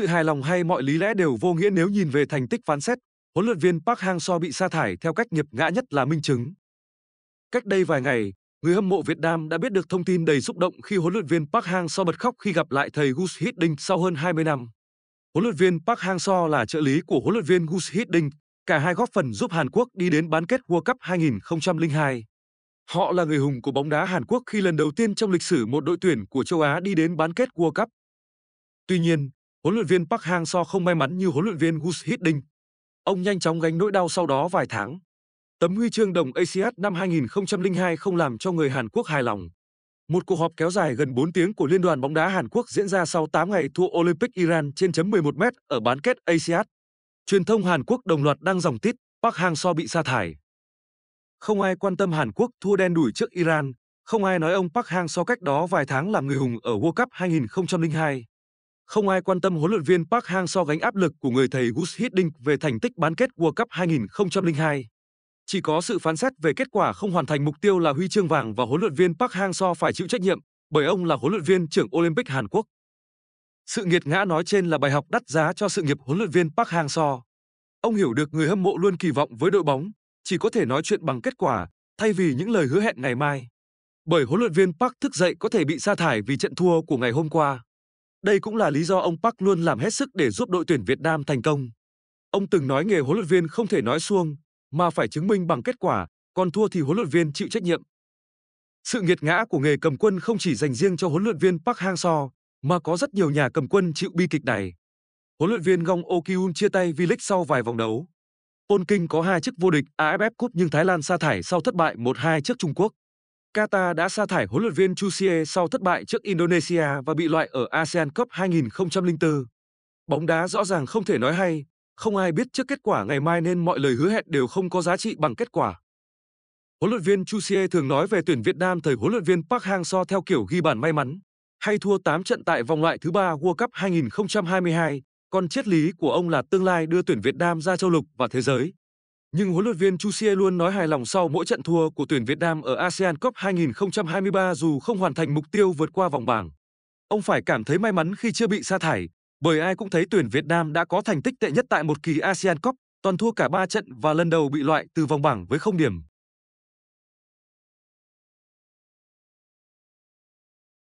Sự hài lòng hay mọi lý lẽ đều vô nghĩa nếu nhìn về thành tích phán xét, huấn luyện viên Park Hang-seo bị sa thải theo cách nghiệp ngã nhất là minh chứng. Cách đây vài ngày, người hâm mộ Việt Nam đã biết được thông tin đầy xúc động khi huấn luyện viên Park Hang-seo bật khóc khi gặp lại thầy Gus Hiddink sau hơn 20 năm. Huấn luyện viên Park Hang-seo là trợ lý của huấn luyện viên Gus Hiddink, cả hai góp phần giúp Hàn Quốc đi đến bán kết World Cup 2002. Họ là người hùng của bóng đá Hàn Quốc khi lần đầu tiên trong lịch sử một đội tuyển của châu Á đi đến bán kết World Cup. Tuy nhiên, Huấn luyện viên Park Hang-seo không may mắn như huấn luyện viên Gus Hiddink. Ông nhanh chóng gánh nỗi đau sau đó vài tháng. Tấm huy chương đồng ACS năm 2002 không làm cho người Hàn Quốc hài lòng. Một cuộc họp kéo dài gần 4 tiếng của Liên đoàn bóng đá Hàn Quốc diễn ra sau 8 ngày thua Olympic Iran trên chấm 11 m ở bán kết ASEAN. Truyền thông Hàn Quốc đồng loạt đăng dòng tít Park Hang-seo bị sa thải. Không ai quan tâm Hàn Quốc thua đen đủi trước Iran, không ai nói ông Park Hang-seo cách đó vài tháng làm người hùng ở World Cup 2002. Không ai quan tâm huấn luyện viên Park Hang-seo gánh áp lực của người thầy Gus Hiddink về thành tích bán kết World Cup 2002. Chỉ có sự phán xét về kết quả không hoàn thành mục tiêu là huy chương vàng và huấn luyện viên Park Hang-seo phải chịu trách nhiệm, bởi ông là huấn luyện viên trưởng Olympic Hàn Quốc. Sự nghiệt ngã nói trên là bài học đắt giá cho sự nghiệp huấn luyện viên Park Hang-seo. Ông hiểu được người hâm mộ luôn kỳ vọng với đội bóng, chỉ có thể nói chuyện bằng kết quả thay vì những lời hứa hẹn ngày mai. Bởi huấn luyện viên Park thức dậy có thể bị sa thải vì trận thua của ngày hôm qua. Đây cũng là lý do ông Park luôn làm hết sức để giúp đội tuyển Việt Nam thành công. Ông từng nói nghề huấn luyện viên không thể nói suông, mà phải chứng minh bằng kết quả, còn thua thì huấn luyện viên chịu trách nhiệm. Sự nghiệt ngã của nghề cầm quân không chỉ dành riêng cho huấn luyện viên Park Hang-seo, mà có rất nhiều nhà cầm quân chịu bi kịch này. Huấn luyện viên Gong Okyun chia tay V-League sau vài vòng đấu. Polking có hai chức vô địch AFF Cup nhưng Thái Lan sa thải sau thất bại 1-2 trước Trung Quốc. Qatar đã sa thải huấn luyện viên Chusie sau thất bại trước Indonesia và bị loại ở ASEAN Cup 2004. Bóng đá rõ ràng không thể nói hay, không ai biết trước kết quả ngày mai nên mọi lời hứa hẹn đều không có giá trị bằng kết quả. Huấn luyện viên Chusie thường nói về tuyển Việt Nam thời huấn luyện viên Park Hang-seo theo kiểu ghi bàn may mắn, hay thua 8 trận tại vòng loại thứ 3 World Cup 2022, còn triết lý của ông là tương lai đưa tuyển Việt Nam ra châu lục và thế giới. Nhưng huấn luyện viên Chu luôn nói hài lòng sau mỗi trận thua của tuyển Việt Nam ở ASEAN Cup 2023 dù không hoàn thành mục tiêu vượt qua vòng bảng. Ông phải cảm thấy may mắn khi chưa bị sa thải, bởi ai cũng thấy tuyển Việt Nam đã có thành tích tệ nhất tại một kỳ ASEAN Cup, toàn thua cả 3 trận và lần đầu bị loại từ vòng bảng với không điểm.